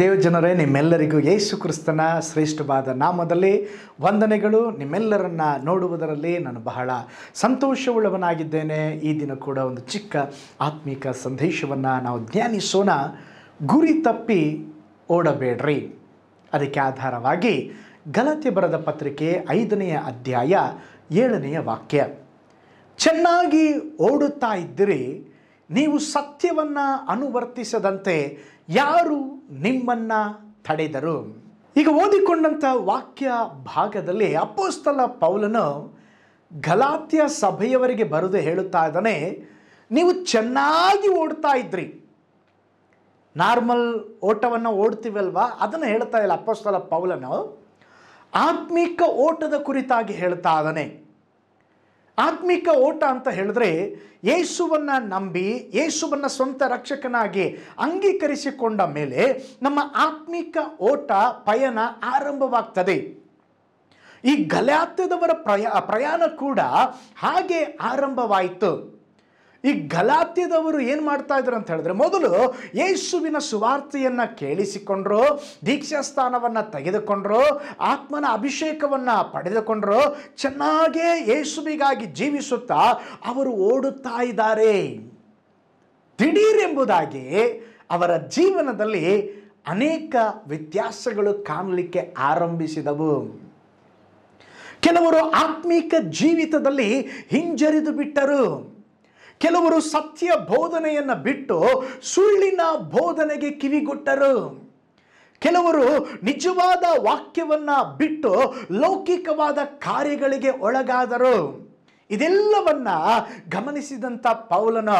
ದೇವ ಜನರೇ ನಿಮ್ಮೆಲ್ಲರಿಗೂ ಯೇಸು ಕ್ರಿಸ್ತನ ಶ್ರೇಷ್ಠವಾದ ನಾಮದಲ್ಲಿ ವಂದನೆಗಳು ನಿಮ್ಮೆಲ್ಲರನ್ನ ನೋಡುವುದರಲ್ಲಿ ನಾನು ಬಹಳ ಸಂತೋಷವುಳ್ಳವನಾಗಿದ್ದೇನೆ ಈ ದಿನ ಕೂಡ ಒಂದು ಚಿಕ್ಕ ಆತ್ಮೀಕ ಸಂದೇಶವನ್ನು ನಾವು ಧ್ಯಾನಿಸೋಣ ಗುರಿ ತಪ್ಪಿ ಓಡಬೇಡ್ರಿ ಅದಕ್ಕೆ ಆಧಾರವಾಗಿ ಗಲತೆ ಬರದ ಪತ್ರಿಕೆ ಐದನೆಯ ಅಧ್ಯಾಯ ಏಳನೆಯ ವಾಕ್ಯ ಚೆನ್ನಾಗಿ ಓಡುತ್ತಾ ಇದ್ದರೆ ನೀವು ಸತ್ಯವನ್ನು ಅನುವರ್ತಿಸದಂತೆ ಯಾರು ನಿಮ್ಮನ್ನು ತಡೆದರು ಈಗ ಓದಿಕೊಂಡಂಥ ವಾಕ್ಯ ಭಾಗದಲ್ಲಿ ಅಪ್ಪೋಸ್ತಲ ಪೌಲನು ಗಲಾತ್ಯ ಸಭೆಯವರಿಗೆ ಬರೆದು ಹೇಳುತ್ತಾ ಇದ್ದಾನೆ ನೀವು ಚೆನ್ನಾಗಿ ಓಡ್ತಾ ಇದ್ರಿ ನಾರ್ಮಲ್ ಓಟವನ್ನು ಓಡ್ತೀವಲ್ವಾ ಅದನ್ನು ಹೇಳ್ತಾ ಇಲ್ಲ ಅಪ್ಪೋಸ್ತಲ ಪೌಲನು ಆತ್ಮಿಕ ಓಟದ ಕುರಿತಾಗಿ ಹೇಳ್ತಾ ಇದ್ದಾನೆ ಆತ್ಮಿಕ ಓಟ ಅಂತ ಹೇಳಿದ್ರೆ ಯೇಸುವನ್ನು ನಂಬಿ ಯೇಸುವನ್ನು ಸ್ವಂತ ರಕ್ಷಕನಾಗಿ ಅಂಗೀಕರಿಸಿಕೊಂಡ ಮೇಲೆ ನಮ್ಮ ಆತ್ಮಿಕ ಓಟ ಪಯಣ ಆರಂಭವಾಗ್ತದೆ ಈ ಗಲಾತದವರ ಪ್ರಯಾಣ ಕೂಡ ಹಾಗೆ ಆರಂಭವಾಯಿತು ಈ ಗಲಾತ್ಯದವರು ಏನು ಮಾಡ್ತಾ ಇದ್ರು ಅಂತ ಹೇಳಿದ್ರೆ ಮೊದಲು ಯೇಸುವಿನ ಸುವಾರ್ತೆಯನ್ನು ಕೇಳಿಸಿಕೊಂಡ್ರು ದೀಕ್ಷಾ ಸ್ಥಾನವನ್ನು ತೆಗೆದುಕೊಂಡ್ರು ಆತ್ಮನ ಅಭಿಷೇಕವನ್ನು ಪಡೆದುಕೊಂಡ್ರು ಚೆನ್ನಾಗೇ ಯೇಸುವಿಗಾಗಿ ಜೀವಿಸುತ್ತಾ ಅವರು ಓಡುತ್ತಾ ಇದ್ದಾರೆ ದಿಢೀರೆಂಬುದಾಗಿ ಅವರ ಜೀವನದಲ್ಲಿ ಅನೇಕ ವ್ಯತ್ಯಾಸಗಳು ಕಾಣಲಿಕ್ಕೆ ಆರಂಭಿಸಿದವು ಕೆಲವರು ಆತ್ಮೀಕ ಜೀವಿತದಲ್ಲಿ ಹಿಂಜರಿದು ಬಿಟ್ಟರು ಕೆಲವರು ಸತ್ಯ ಬೋಧನೆಯನ್ನು ಬಿಟ್ಟು ಸುಳ್ಳಿನ ಬೋಧನೆಗೆ ಕಿವಿಗೊಟ್ಟರು ಕೆಲವರು ನಿಜವಾದ ವಾಕ್ಯವನ್ನು ಬಿಟ್ಟು ಲೌಕಿಕವಾದ ಕಾರ್ಯಗಳಿಗೆ ಒಳಗಾದರು ಇದೆಲ್ಲವನ್ನ ಗಮನಿಸಿದಂಥ ಪೌಲನ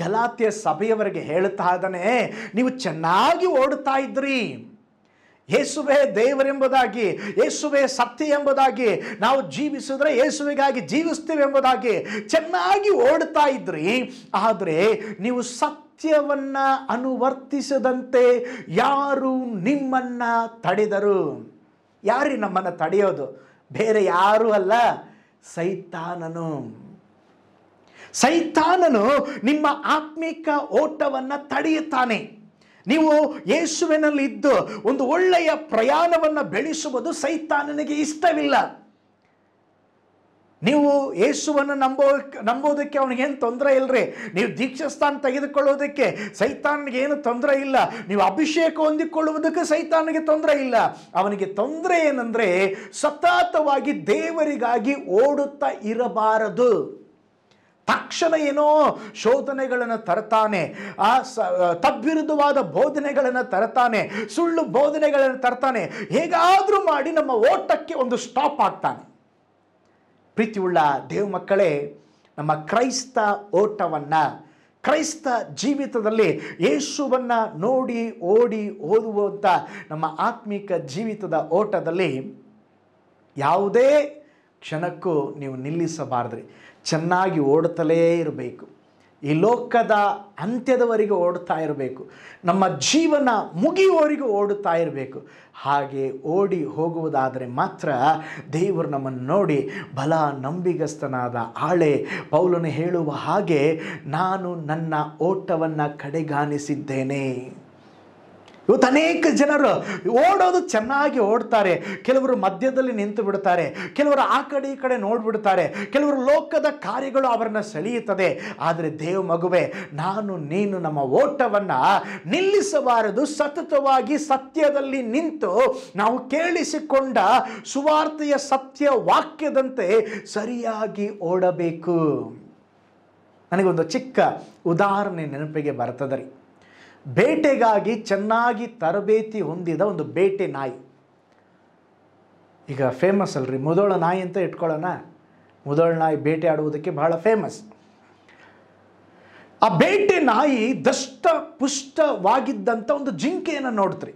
ಗಲಾತ್ಯ ಸಭೆಯವರಿಗೆ ಹೇಳ್ತಾ ಇದ್ದಾನೆ ನೀವು ಚೆನ್ನಾಗಿ ಓಡುತ್ತಾ ಇದ್ರಿ ಯೇಸುವೆ ದೇವರೆಂಬುದಾಗಿ ಯೇಸುವೆ ಸತ್ಯ ಎಂಬುದಾಗಿ ನಾವು ಜೀವಿಸಿದ್ರೆ ಯೇಸುವಿಗಾಗಿ ಜೀವಿಸ್ತೇವೆ ಎಂಬುದಾಗಿ ಚೆನ್ನಾಗಿ ಓಡ್ತಾ ಇದ್ರಿ ಆದರೆ ನೀವು ಸತ್ಯವನ್ನು ಅನುವರ್ತಿಸದಂತೆ ಯಾರು ನಿಮ್ಮನ್ನು ತಡೆದರು ಯಾರು ನಮ್ಮನ್ನು ತಡೆಯೋದು ಬೇರೆ ಯಾರೂ ಅಲ್ಲ ಸೈತಾನನು ಸೈತಾನನು ನಿಮ್ಮ ಆತ್ಮಿಕ ಓಟವನ್ನು ತಡೆಯುತ್ತಾನೆ ನೀವು ಯೇಸುವಿನಲ್ಲಿ ಇದ್ದು ಒಂದು ಒಳ್ಳೆಯ ಪ್ರಯಾಣವನ್ನು ಬೆಳೆಸುವುದು ಸೈತಾನನಿಗೆ ಇಷ್ಟವಿಲ್ಲ ನೀವು ಯೇಸುವನ್ನು ನಂಬೋ ನಂಬೋದಕ್ಕೆ ಅವನಿಗೇನು ತೊಂದರೆ ಇಲ್ಲರಿ ನೀವು ದೀಕ್ಷಾಸ್ಥಾನ ತೆಗೆದುಕೊಳ್ಳುವುದಕ್ಕೆ ಸೈತಾನನಿಗೆ ಏನು ತೊಂದರೆ ಇಲ್ಲ ನೀವು ಅಭಿಷೇಕ ಹೊಂದಿಕೊಳ್ಳುವುದಕ್ಕೆ ಸೈತಾನಿಗೆ ತೊಂದರೆ ಇಲ್ಲ ಅವನಿಗೆ ತೊಂದರೆ ಏನಂದರೆ ಸತತವಾಗಿ ದೇವರಿಗಾಗಿ ಓಡುತ್ತಾ ಇರಬಾರದು ತಕ್ಷಣ ಏನೋ ಶೋಧನೆಗಳನ್ನು ತರ್ತಾನೆ ಆ ಸ ತದ್ವಿರುದ್ಧವಾದ ಬೋಧನೆಗಳನ್ನು ತರ್ತಾನೆ ಸುಳ್ಳು ಬೋಧನೆಗಳನ್ನು ತರ್ತಾನೆ ಹೇಗಾದರೂ ಮಾಡಿ ನಮ್ಮ ಓಟಕ್ಕೆ ಒಂದು ಸ್ಟಾಪ್ ಆಗ್ತಾನೆ ಪ್ರೀತಿಯುಳ್ಳ ದೇವ್ ಮಕ್ಕಳೇ ನಮ್ಮ ಕ್ರೈಸ್ತ ಓಟವನ್ನು ಕ್ರೈಸ್ತ ಜೀವಿತದಲ್ಲಿ ಯೇಸುವನ್ನು ನೋಡಿ ಓಡಿ ಓದುವಂಥ ನಮ್ಮ ಆತ್ಮಿಕ ಜೀವಿತದ ಓಟದಲ್ಲಿ ಯಾವುದೇ ಕ್ಷಣಕ್ಕೂ ನೀವು ನಿಲ್ಲಿಸಬಾರ್ದ್ರಿ ಚೆನ್ನಾಗಿ ಓಡುತ್ತಲೇ ಇರಬೇಕು ಈ ಲೋಕದ ಅಂತ್ಯದವರೆಗೆ ಓಡುತ್ತಾ ಇರಬೇಕು ನಮ್ಮ ಜೀವನ ಮುಗಿಯುವವರೆಗೂ ಓಡುತ್ತಾ ಇರಬೇಕು ಹಾಗೆ ಓಡಿ ಹೋಗುವುದಾದರೆ ಮಾತ್ರ ದೇವರು ನಮ್ಮನ್ನು ನೋಡಿ ಬಲ ನಂಬಿಗಸ್ತನಾದ ಆಳೆ ಪೌಲನು ಹೇಳುವ ಹಾಗೆ ನಾನು ನನ್ನ ಓಟವನ್ನು ಕಡೆಗಾಣಿಸಿದ್ದೇನೆ ಇವತ್ತು ಅನೇಕ ಜನರು ಓಡೋದು ಚೆನ್ನಾಗಿ ಓಡ್ತಾರೆ ಕೆಲವರು ಮಧ್ಯದಲ್ಲಿ ನಿಂತು ಬಿಡ್ತಾರೆ ಕೆಲವರು ಆ ಕಡೆ ಈ ಕಡೆ ನೋಡಿಬಿಡ್ತಾರೆ ಕೆಲವರು ಲೋಕದ ಕಾರ್ಯಗಳು ಅವರನ್ನು ಸೆಳೆಯುತ್ತದೆ ಆದರೆ ದೇವ್ ಮಗುವೆ ನಾನು ನೀನು ನಮ್ಮ ಓಟವನ್ನು ನಿಲ್ಲಿಸಬಾರದು ಸತತವಾಗಿ ಸತ್ಯದಲ್ಲಿ ನಿಂತು ನಾವು ಕೇಳಿಸಿಕೊಂಡ ಸುವಾರ್ತೆಯ ಸತ್ಯ ವಾಕ್ಯದಂತೆ ಸರಿಯಾಗಿ ಓಡಬೇಕು ನನಗೊಂದು ಚಿಕ್ಕ ಉದಾಹರಣೆ ನೆನಪಿಗೆ ಬರ್ತದೆ ರೀ ಬೇಟೆಗಾಗಿ ಚೆನ್ನಾಗಿ ತರಬೇತಿ ಹೊಂದಿದ ಒಂದು ಬೇಟೆ ನಾಯಿ ಈಗ ಫೇಮಸ್ ಅಲ್ರಿ ಮುದೋಳ ನಾಯಿ ಅಂತ ಇಟ್ಕೊಳ್ಳೋಣ ಮುದೋಳ ನಾಯಿ ಬೇಟೆ ಆಡುವುದಕ್ಕೆ ಬಹಳ ಫೇಮಸ್ ಆ ಬೇಟೆ ನಾಯಿ ದಷ್ಟ ಪುಷ್ಟವಾಗಿದ್ದಂಥ ಒಂದು ಜಿಂಕೆಯನ್ನು ನೋಡ್ತ್ರಿ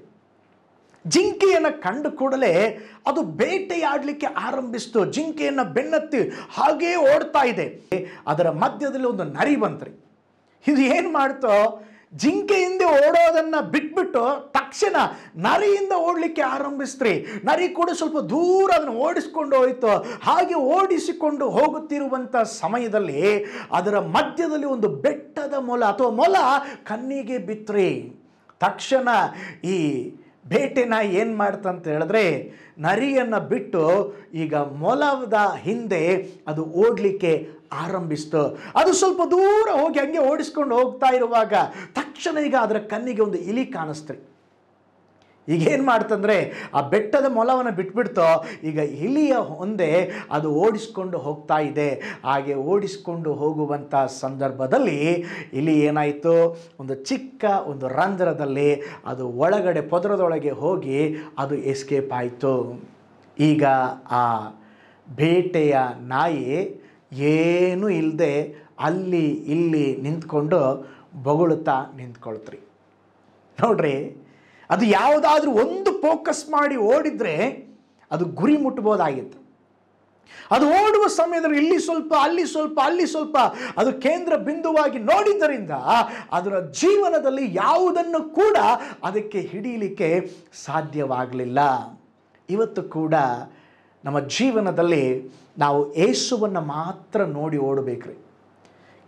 ಜಿಂಕೆಯನ್ನು ಕಂಡು ಕೂಡಲೇ ಅದು ಬೇಟೆಯಾಡಲಿಕ್ಕೆ ಆರಂಭಿಸ್ತು ಜಿಂಕೆಯನ್ನು ಬೆನ್ನತ್ತಿ ಹಾಗೇ ಓಡ್ತಾ ಇದೆ ಅದರ ಮಧ್ಯದಲ್ಲಿ ಒಂದು ನರಿ ಬಂತ್ರಿ ಇದು ಏನು ಮಾಡ್ತೋ ಜಿಂಕೆ ಓಡೋದನ್ನ ಬಿಟ್ಬಿಟ್ಟು ತಕ್ಷಣ ನರಿಯಿಂದ ಓಡಲಿಕ್ಕೆ ಆರಂಭಿಸ್ತ್ರಿ ನರಿ ಕೂಡ ಸ್ವಲ್ಪ ದೂರ ಅದನ್ನು ಓಡಿಸ್ಕೊಂಡು ಹೋಯಿತು ಹಾಗೆ ಓಡಿಸಿಕೊಂಡು ಹೋಗುತ್ತಿರುವಂಥ ಸಮಯದಲ್ಲಿ ಅದರ ಮಧ್ಯದಲ್ಲಿ ಒಂದು ಬೆಟ್ಟದ ಮೊಲ ಅಥವಾ ಮೊಲ ಕಣ್ಣಿಗೆ ಬಿತ್ರಿ ತಕ್ಷಣ ಈ ಬೇಟೆನ ಏನು ಮಾಡ್ತಂತ ಹೇಳಿದ್ರೆ ನರಿಯನ್ನು ಬಿಟ್ಟು ಈಗ ಮೊಲದ ಹಿಂದೆ ಅದು ಓಡಲಿಕ್ಕೆ ಆರಂಭಿಸ್ತು ಅದು ಸ್ವಲ್ಪ ದೂರ ಹೋಗಿ ಹಂಗೆ ಓಡಿಸ್ಕೊಂಡು ಹೋಗ್ತಾ ಇರುವಾಗ ತಕ್ಷಣ ಈಗ ಅದರ ಕಣ್ಣಿಗೆ ಒಂದು ಇಲಿ ಕಾಣಿಸ್ತು ಈಗೇನು ಮಾಡ್ತಂದರೆ ಆ ಬೆಟ್ಟದ ಮೊಲವನ್ನು ಬಿಟ್ಬಿಡ್ತೋ ಈಗ ಇಲಿಯ ಒಂದೇ ಅದು ಓಡಿಸ್ಕೊಂಡು ಹೋಗ್ತಾ ಇದೆ ಹಾಗೆ ಓಡಿಸ್ಕೊಂಡು ಹೋಗುವಂಥ ಸಂದರ್ಭದಲ್ಲಿ ಇಲಿ ಏನಾಯಿತು ಒಂದು ಚಿಕ್ಕ ಒಂದು ರಂಧ್ರದಲ್ಲಿ ಅದು ಒಳಗಡೆ ಪದರದೊಳಗೆ ಹೋಗಿ ಅದು ಎಸ್ಕೇಪ್ ಆಯಿತು ಈಗ ಆ ಬೇಟೆಯ ನಾಯಿ ಏನೂ ಇಲ್ಲದೆ ಅಲ್ಲಿ ಇಲ್ಲಿ ನಿಂತ್ಕೊಂಡು ಬೊಗಳುತ್ತಾ ನಿಂತ್ಕೊಳ್ತ್ರಿ ನೋಡ್ರಿ ಅದು ಯಾವುದಾದ್ರೂ ಒಂದು ಫೋಕಸ್ ಮಾಡಿ ಓಡಿದರೆ ಅದು ಗುರಿ ಮುಟ್ಬೋದಾಗಿತ್ತು ಅದು ಓಡುವ ಸಮಯದಲ್ಲಿ ಇಲ್ಲಿ ಸ್ವಲ್ಪ ಅಲ್ಲಿ ಸ್ವಲ್ಪ ಅಲ್ಲಿ ಸ್ವಲ್ಪ ಅದು ಕೇಂದ್ರ ಬಿಂದುವಾಗಿ ನೋಡಿದ್ದರಿಂದ ಅದರ ಜೀವನದಲ್ಲಿ ಯಾವುದನ್ನು ಕೂಡ ಅದಕ್ಕೆ ಹಿಡಿಯಲಿಕ್ಕೆ ಸಾಧ್ಯವಾಗಲಿಲ್ಲ ಇವತ್ತು ಕೂಡ ನಮ್ಮ ಜೀವನದಲ್ಲಿ ನಾವು ಏಸುವನ್ನು ಮಾತ್ರ ನೋಡಿ ಓಡಬೇಕ್ರಿ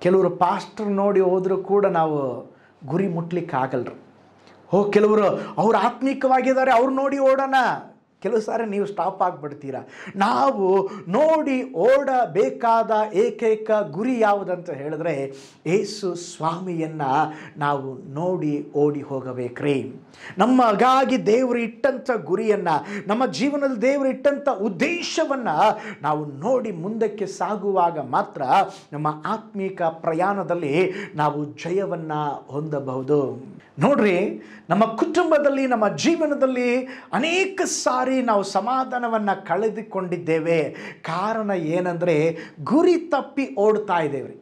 ಕೆಲವರು ಪಾಸ್ಟರ್ ನೋಡಿ ಹೋದರೂ ಕೂಡ ನಾವು ಗುರಿ ಮುಟ್ಲಿಕ್ಕೆ ಆಗಲ್ರಿ ಓ ಕೆಲವರು ಅವ್ರು ಆತ್ಮೀಕವಾಗಿದ್ದಾರೆ ಅವ್ರು ನೋಡಿ ಓಡೋಣ ಕೆಲವು ಸಾರಿ ನೀವು ಸ್ಟಾಪ್ ಆಗಿಬಿಡ್ತೀರ ನಾವು ನೋಡಿ ಓಡಬೇಕಾದ ಏಕೈಕ ಗುರಿ ಯಾವುದಂತ ಹೇಳಿದ್ರೆ ಏಸು ಸ್ವಾಮಿಯನ್ನು ನಾವು ನೋಡಿ ಓಡಿ ಹೋಗಬೇಕ್ರಿ ನಮ್ಮಗಾಗಿ ದೇವರು ಇಟ್ಟಂಥ ಗುರಿಯನ್ನು ನಮ್ಮ ಜೀವನದಲ್ಲಿ ದೇವರು ಇಟ್ಟಂಥ ಉದ್ದೇಶವನ್ನು ನಾವು ನೋಡಿ ಮುಂದಕ್ಕೆ ಸಾಗುವಾಗ ಮಾತ್ರ ನಮ್ಮ ಆತ್ಮೀಕ ಪ್ರಯಾಣದಲ್ಲಿ ನಾವು ಜಯವನ್ನು ಹೊಂದಬಹುದು ನೋಡ್ರಿ ನಮ್ಮ ಕುಟುಂಬದಲ್ಲಿ ನಮ್ಮ ಜೀವನದಲ್ಲಿ ಅನೇಕ ಸಾರಿ ನಾವು ಸಮಾಧಾನವನ್ನು ಕಳೆದುಕೊಂಡಿದ್ದೇವೆ ಕಾರಣ ಏನಂದರೆ ಗುರಿ ತಪ್ಪಿ ಓಡ್ತಾ ಇದ್ದೇವೆ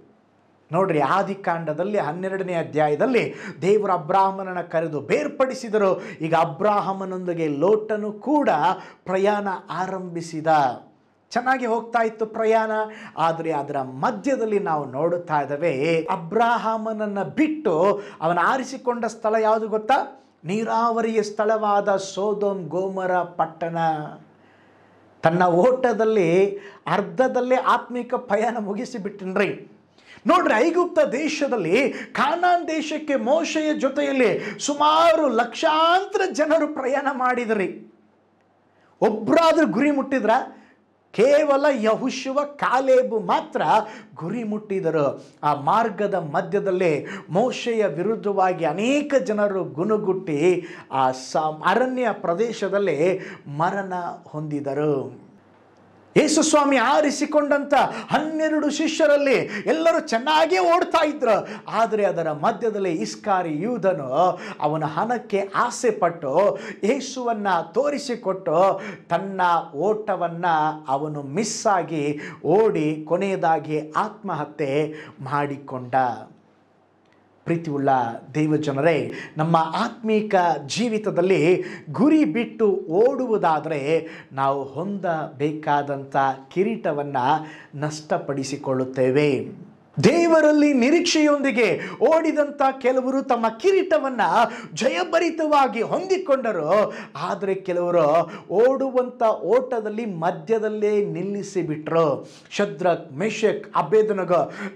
ನೋಡ್ರಿ ಆದಿಕಾಂಡದಲ್ಲಿ ಹನ್ನೆರಡನೇ ಅಧ್ಯಾಯದಲ್ಲಿ ದೇವರು ಅಬ್ರಾಹ್ಮನನ್ನು ಕರೆದು ಬೇರ್ಪಡಿಸಿದರು ಈಗ ಅಬ್ರಾಹಮನೊಂದಿಗೆ ಲೋಟನು ಕೂಡ ಪ್ರಯಾಣ ಆರಂಭಿಸಿದ ಚೆನ್ನಾಗಿ ಹೋಗ್ತಾ ಇತ್ತು ಪ್ರಯಾಣ ಆದರೆ ಅದರ ಮಧ್ಯದಲ್ಲಿ ನಾವು ನೋಡುತ್ತಾ ಇದ್ದೇವೆ ಅಬ್ರಾಹಮನನ್ನು ಬಿಟ್ಟು ಅವನ ಆರಿಸಿಕೊಂಡ ಸ್ಥಳ ಯಾವುದು ಗೊತ್ತಾ ನೀರಾವರಿಯ ಸ್ಥಳವಾದ ಸೋದೋಮ್ ಗೋಮರ ಪಟ್ಟಣ ತನ್ನ ಓಟದಲ್ಲಿ ಅರ್ಧದಲ್ಲೇ ಆತ್ಮಿಕ ಪಯಣ ಮುಗಿಸಿಬಿಟ್ಟನ್ರಿ ನೋಡ್ರಿ ಐಗುಪ್ತ ದೇಶದಲ್ಲಿ ಖಾನಾನ್ ದೇಶಕ್ಕೆ ಮೋಶೆಯ ಜೊತೆಯಲ್ಲಿ ಸುಮಾರು ಲಕ್ಷಾಂತರ ಜನರು ಪ್ರಯಾಣ ಮಾಡಿದ್ರಿ ಒಬ್ಬರಾದ್ರೂ ಗುರಿ ಮುಟ್ಟಿದ್ರ ಕೇವಲ ಯಹುಶುವ ಕಾಲೇಬು ಮಾತ್ರ ಗುರಿ ಮುಟ್ಟಿದರು ಆ ಮಾರ್ಗದ ಮಧ್ಯದಲ್ಲಿ ಮೋಶೆಯ ವಿರುದ್ಧವಾಗಿ ಅನೇಕ ಜನರು ಗುಣಗುಟ್ಟಿ ಆ ಸ ಅರಣ್ಯ ಪ್ರದೇಶದಲ್ಲಿ ಮರಣ ಹೊಂದಿದರು ಯೇಸು ಸ್ವಾಮಿ ಆರಿಸಿಕೊಂಡಂಥ ಹನ್ನೆರಡು ಶಿಷ್ಯರಲ್ಲಿ ಎಲ್ಲರೂ ಚೆನ್ನಾಗೇ ಓಡ್ತಾ ಇದ್ರು ಆದರೆ ಅದರ ಮಧ್ಯದಲ್ಲಿ ಇಸ್ಕಾರಿ ಯೂಧನು ಅವನ ಹಣಕ್ಕೆ ಆಸೆ ಪಟ್ಟು ಯೇಸುವನ್ನು ತೋರಿಸಿಕೊಟ್ಟು ತನ್ನ ಓಟವನ್ನು ಅವನು ಮಿಸ್ಸಾಗಿ ಓಡಿ ಕೊನೆಯದಾಗಿ ಆತ್ಮಹತ್ಯೆ ಮಾಡಿಕೊಂಡ ಪ್ರೀತಿಯುಳ್ಳ ದೈವ ಜನರೇ ನಮ್ಮ ಆತ್ಮೀಕ ಜೀವಿತದಲ್ಲಿ ಗುರಿ ಬಿಟ್ಟು ಓಡುವುದಾದರೆ ನಾವು ಹೊಂದಬೇಕಾದಂಥ ಕಿರೀಟವನ್ನು ನಷ್ಟಪಡಿಸಿಕೊಳ್ಳುತ್ತೇವೆ ದೇವರಲ್ಲಿ ನಿರೀಕ್ಷೆಯೊಂದಿಗೆ ಓಡಿದಂಥ ಕೆಲವರು ತಮ್ಮ ಕಿರೀಟವನ್ನು ಜಯಭರಿತವಾಗಿ ಹೊಂದಿಕೊಂಡರು ಆದರೆ ಕೆಲವರು ಓಡುವಂಥ ಓಟದಲ್ಲಿ ಮಧ್ಯದಲ್ಲೇ ನಿಲ್ಲಿಸಿಬಿಟ್ರು ಶದ್ರಕ್ ಮೆಶಕ್ ಅಬೇದನಗ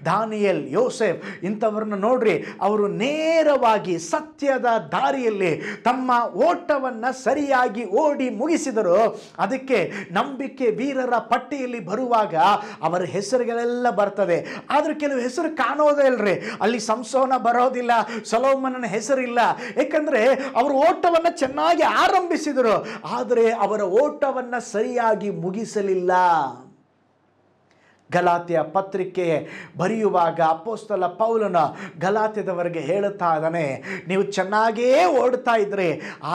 ದಾನಿಯಲ್ ಯೋಸೆಫ್ ಇಂಥವ್ರನ್ನ ನೋಡ್ರಿ ಅವರು ನೇರವಾಗಿ ಸತ್ಯದ ದಾರಿಯಲ್ಲಿ ತಮ್ಮ ಓಟವನ್ನು ಸರಿಯಾಗಿ ಓಡಿ ಮುಗಿಸಿದರು ಅದಕ್ಕೆ ನಂಬಿಕೆ ವೀರರ ಪಟ್ಟಿಯಲ್ಲಿ ಬರುವಾಗ ಅವರ ಹೆಸರುಗಳೆಲ್ಲ ಬರ್ತದೆ ಆದರೆ ಕೆಲವು ಹೆಸರು ಕಾಣೋದೇ ಇಲ್ರಿ ಅಲ್ಲಿ ಸಂಸೋನ ಬರೋದಿಲ್ಲ ಹೆಸರು ಹೆಸರಿಲ್ಲ ಯಾಕಂದ್ರೆ ಅವರು ಓಟವನ್ನು ಚೆನ್ನಾಗಿ ಆರಂಭಿಸಿದರು ಆದರೆ ಅವರ ಓಟವನ್ನು ಸರಿಯಾಗಿ ಮುಗಿಸಲಿಲ್ಲ ಗಲಾತೆಯ ಪತ್ರಿಕೆ ಬರೆಯುವಾಗ ಅಪ್ಪೋಸ್ತಲ ಪೌಲನ ಗಲಾತ್ಯದವರೆಗೆ ಹೇಳುತ್ತಾ ಇದ್ದಾನೆ ನೀವು ಚೆನ್ನಾಗಿಯೇ ಓಡ್ತಾ ಇದ್ದರೆ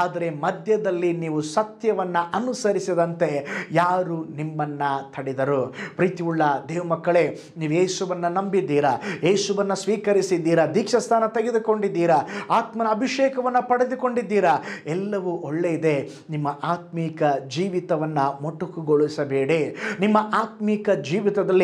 ಆದರೆ ಮಧ್ಯದಲ್ಲಿ ನೀವು ಸತ್ಯವನ್ನು ಅನುಸರಿಸದಂತೆ ಯಾರು ನಿಮ್ಮನ್ನು ತಡೆದರು ಪ್ರೀತಿಯುಳ್ಳ ದೇವ ಮಕ್ಕಳೇ ನೀವು ಯೇಸುವನ್ನು ನಂಬಿದ್ದೀರಾ ಯೇಸುವನ್ನು ಸ್ವೀಕರಿಸಿದ್ದೀರಾ ದೀಕ್ಷಾಸ್ಥಾನ ತೆಗೆದುಕೊಂಡಿದ್ದೀರಾ ಆತ್ಮನ ಅಭಿಷೇಕವನ್ನು ಪಡೆದುಕೊಂಡಿದ್ದೀರಾ ಎಲ್ಲವೂ ಒಳ್ಳೆಯದೆ ನಿಮ್ಮ ಆತ್ಮೀಕ ಜೀವಿತವನ್ನು ಮೊಟಕುಗೊಳಿಸಬೇಡಿ ನಿಮ್ಮ ಆತ್ಮೀಕ ಜೀವಿತದಲ್ಲಿ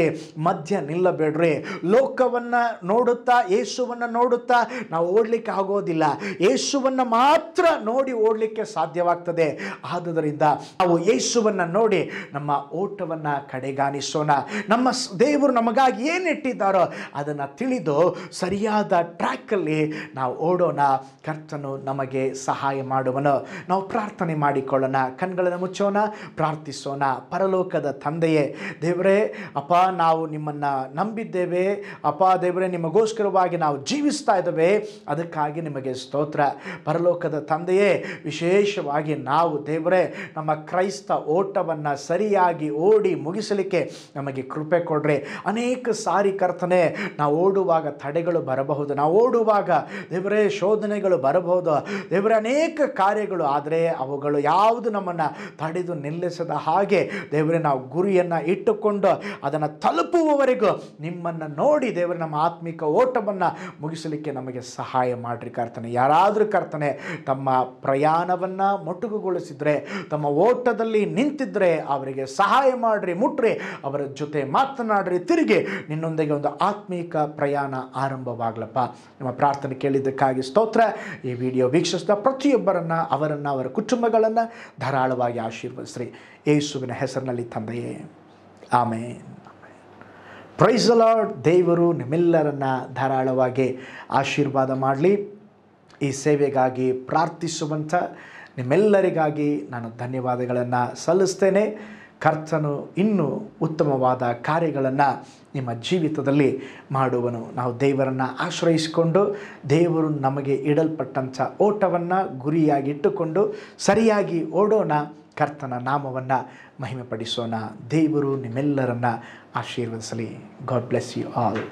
ಮಧ್ಯ ನಿಲ್ಲಬೇಡ್ರಿ ಲೋಕವನ್ನು ನೋಡುತ್ತಾ ಯೇಸುವನ್ನು ನೋಡುತ್ತಾ ನಾವು ಓಡಲಿಕ್ಕೆ ಆಗೋದಿಲ್ಲ ಯೇಸುವನ್ನು ಮಾತ್ರ ನೋಡಿ ಓಡಲಿಕ್ಕೆ ಸಾಧ್ಯವಾಗ್ತದೆ ಆದುದರಿಂದ ನಾವು ಯೇಸುವನ್ನ ನೋಡಿ ನಮ್ಮ ಓಟವನ್ನು ಕಡೆಗಾಣಿಸೋಣ ನಮ್ಮ ದೇವರು ನಮಗಾಗಿ ಏನಿಟ್ಟಿದ್ದಾರೋ ಅದನ್ನು ತಿಳಿದು ಸರಿಯಾದ ಟ್ರ್ಯಾಕಲ್ಲಿ ನಾವು ಓಡೋಣ ಕರ್ತನು ನಮಗೆ ಸಹಾಯ ಮಾಡುವನು ನಾವು ಪ್ರಾರ್ಥನೆ ಮಾಡಿಕೊಳ್ಳೋಣ ಕಣ್ಗಳನ್ನು ಮುಚ್ಚೋಣ ಪ್ರಾರ್ಥಿಸೋಣ ಪರಲೋಕದ ತಂದೆಯೇ ದೇವರೇ ಅಪ್ಪ ನಾವು ನಿಮ್ಮನ್ನು ನಂಬಿದ್ದೇವೆ ಅಪ್ಪ ದೇವರೇ ನಿಮಗೋಸ್ಕರವಾಗಿ ನಾವು ಜೀವಿಸ್ತಾ ಇದ್ದೇವೆ ಅದಕ್ಕಾಗಿ ನಿಮಗೆ ಸ್ತೋತ್ರ ಪರಲೋಕದ ತಂದೆಯೇ ವಿಶೇಷವಾಗಿ ನಾವು ದೇವರೇ ನಮ್ಮ ಕ್ರೈಸ್ತ ಓಟವನ್ನು ಸರಿಯಾಗಿ ಓಡಿ ಮುಗಿಸಲಿಕ್ಕೆ ನಮಗೆ ಕೃಪೆ ಕೊಡ್ರಿ ಅನೇಕ ಸಾರಿ ಕರ್ತನೆ ನಾವು ಓಡುವಾಗ ತಡೆಗಳು ಬರಬಹುದು ನಾವು ಓಡುವಾಗ ದೇವರೇ ಶೋಧನೆಗಳು ಬರಬಹುದು ದೇವರ ಅನೇಕ ಕಾರ್ಯಗಳು ಆದರೆ ಅವುಗಳು ಯಾವುದು ನಮ್ಮನ್ನು ತಡೆದು ನಿಲ್ಲಿಸದ ಹಾಗೆ ದೇವರೇ ನಾವು ಗುರಿಯನ್ನು ಇಟ್ಟುಕೊಂಡು ಅದನ್ನು ತಲುಪುವವರೆಗೂ ನಿಮ್ಮನ್ನು ನೋಡಿ ದೇವರು ನಮ್ಮ ಆತ್ಮಿಕ ಓಟವನ್ನು ಮುಗಿಸಲಿಕ್ಕೆ ನಮಗೆ ಸಹಾಯ ಮಾಡಿರಿ ಕರ್ತನೆ ಯಾರಾದರೂ ಕರ್ತನೆ ತಮ್ಮ ಪ್ರಯಾಣವನ್ನು ಮೊಟಕುಗೊಳಿಸಿದರೆ ತಮ್ಮ ಓಟದಲ್ಲಿ ನಿಂತಿದ್ದರೆ ಅವರಿಗೆ ಸಹಾಯ ಮಾಡಿರಿ ಮುಟ್ಟ್ರಿ ಅವರ ಜೊತೆ ಮಾತನಾಡ್ರಿ ತಿರುಗಿ ನಿನ್ನೊಂದಿಗೆ ಒಂದು ಆತ್ಮೀಕ ಪ್ರಯಾಣ ಆರಂಭವಾಗ್ಲಪ್ಪ ನಿಮ್ಮ ಪ್ರಾರ್ಥನೆ ಕೇಳಿದ್ದಕ್ಕಾಗಿ ಸ್ತೋತ್ರ ಈ ವಿಡಿಯೋ ವೀಕ್ಷಿಸಿದ ಪ್ರತಿಯೊಬ್ಬರನ್ನು ಅವರನ್ನು ಅವರ ಕುಟುಂಬಗಳನ್ನು ಧಾರಾಳವಾಗಿ ಆಶೀರ್ವದಿಸ್ರಿ ಯೇಸುವಿನ ಹೆಸರಿನಲ್ಲಿ ತಂದೆಯೇ ಆಮೇನ್ ಪ್ರೈಸ್ ದೇವರು ನಿಮ್ಮೆಲ್ಲರನ್ನು ಧಾರಾಳವಾಗಿ ಆಶೀರ್ವಾದ ಮಾಡಲಿ ಈ ಸೇವೆಗಾಗಿ ಪ್ರಾರ್ಥಿಸುವಂಥ ನಿಮ್ಮೆಲ್ಲರಿಗಾಗಿ ನಾನು ಧನ್ಯವಾದಗಳನ್ನು ಸಲ್ಲಿಸ್ತೇನೆ ಕರ್ತನು ಇನ್ನೂ ಉತ್ತಮವಾದ ಕಾರ್ಯಗಳನ್ನು ನಿಮ್ಮ ಜೀವಿತದಲ್ಲಿ ಮಾಡುವನು ನಾವು ದೇವರನ್ನು ಆಶ್ರಯಿಸಿಕೊಂಡು ದೇವರು ನಮಗೆ ಇಡಲ್ಪಟ್ಟಂಥ ಓಟವನ್ನು ಗುರಿಯಾಗಿಟ್ಟುಕೊಂಡು ಸರಿಯಾಗಿ ಓಡೋಣ ಕರ್ತನ ನಾಮವನ್ನು ಮಹಿಮೆಪಡಿಸೋಣ ದೇವರು ನಿಮ್ಮೆಲ್ಲರನ್ನು ಆಶೀರ್ವದಿಸಲಿ ಗಾಡ್ ಬ್ಲೆಸ್ ಯು ಆಲ್